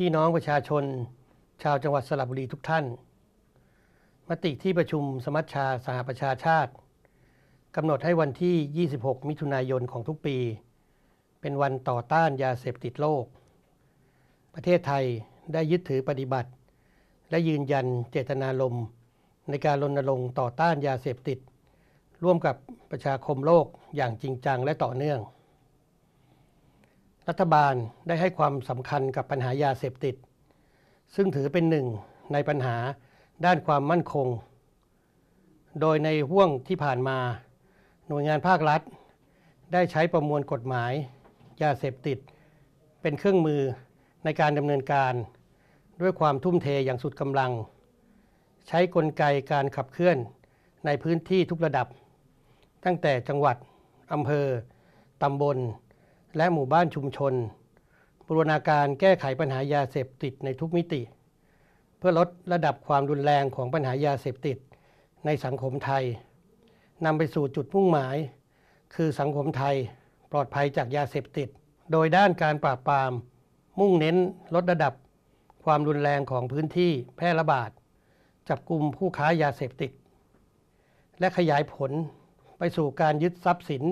พี่น้อง ประชาชน ชาวจังหวัดสระบุรีทุกท่าน มติที่ประชุมสมัชชาสหประชาชาติกำหนดให้วันที่ 26 มิถุนายนของทุกปี เป็นวันต่อต้านยาเสพติดโลก ประเทศไทยได้ยึดถือปฏิบัติ และยืนยันเจตนารมณ์ในการรณรงค์ต่อต้านยาเสพติด ร่วมกับประชาคมโลกอย่างจริงจังและต่อเนื่องรัฐบาลได้ให้ความสำคัญกับปัญหายาเสพติด ซึ่งถือเป็นหนึ่งในปัญหาด้านความมั่นคง โดยในห่วงที่ผ่านมา หน่วยงานภาครัฐ ได้ใช้ประมวลกฎหมาย ยาเสพติด เป็นเครื่องมือในการดำเนินการด้วยความทุ่มเทอย่างสุดกำลัง ใช้กลไกการขับเคลื่อนในพื้นที่ทุกระดับ ตั้งแต่จังหวัดอำเภอตำบลและหมู่บ้านชุมชนบรรณาการแก้ไขปัญหายาเสพติดในทุกมิติ เพื่อลดระดับความรุนแรงของปัญหายาเสพติดในสังคมไทยนำไปสู่จุดมุ่งหมาย คือสังคมไทยปลอดภัยจากยาเสพติด โดยด้านการปราบปราม มุ่งเน้นลดระดับความรุนแรงของพื้นที่แพร่ระบาด จับกลุ่มผู้ค้ายาเสพติด และขยายผลไปสู่การยึดทรัพย์สิน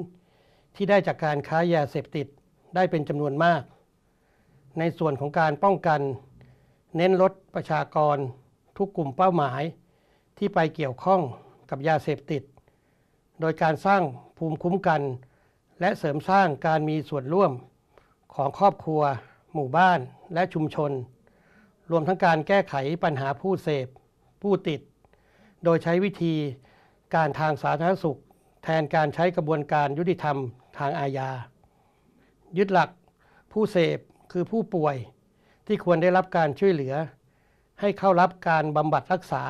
ที่ได้จากการค้ายาเสพติดได้เป็นจำนวนมาก ในส่วนของการป้องกัน เน้นลดประชากร ทุกกลุ่มเป้าหมาย ที่ไปเกี่ยวข้องกับยาเสพติด โดยการสร้างภูมิคุ้มกัน และเสริมสร้างการมีส่วนร่วมของครอบครัว หมู่บ้านและชุมชน รวมทั้งการแก้ไขปัญหาผู้เสพ ผู้ติด โดยใช้วิธีการทางสาธารณสุข แทนการใช้กระบวนการยุติธรรมทางอาญา ยึดหลักผู้เสพคือผู้ป่วยที่ควรได้รับการช่วยเหลือ ให้เข้ารับการบำบัดรักษา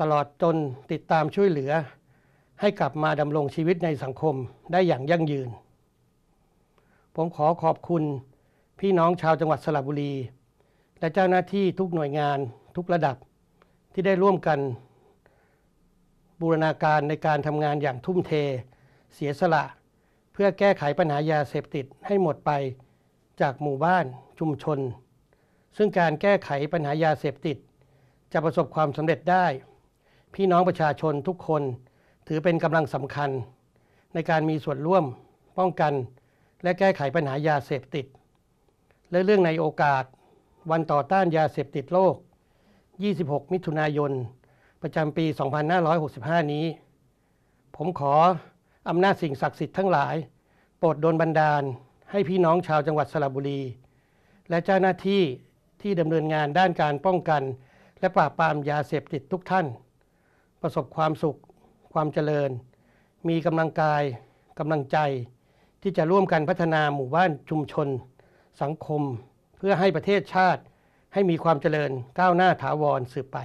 ตลอดจนติดตามช่วยเหลือ ให้กลับมาดำรงชีวิตในสังคมได้อย่างยั่งยืน ผมขอขอบคุณพี่น้องชาวจังหวัดสระบุรี และเจ้าหน้าที่ทุกหน่วยงานทุกระดับที่ได้ร่วมกัน บูรณาการในการทำงานอย่างทุ่มเทเสียสละพื่อแก้ไขปัญหายาเสพติดให้หมดไปจากหมู่บ้าน ชุมชน ซึ่งการแก้ไขปัญหายาเสพติด จะประสบความสำเร็จได้ พี่น้องประชาชนทุกคนถือเป็นกำลังสำคัญ ในการมีส่วนร่วม ป้องกัน และแก้ไขปัญหายาเสพติด และเรื่องในโอกาส วันต่อต้านยาเสพติดโลก 26 มิถุนายนประจำปี 2565 นี้ ผมขออำนาจสิ่งศักดิ์สิทธิ์ทั้งหลายโปรดโดนบันดาล ให้พี่น้องชาวจังหวัดสระบุรี และเจ้าหน้าที่ที่ดำเนินงานด้านการป้องกัน และปราบปรามยาเสพติดทุกท่าน ประสบความสุข ความเจริญ มีกำลังกายกำลังใจ ที่จะร่วมกันพัฒนาหมู่บ้านชุมชนสังคม เพื่อให้ประเทศชาติให้มีความเจริญก้าวหน้าถาวรสืบไป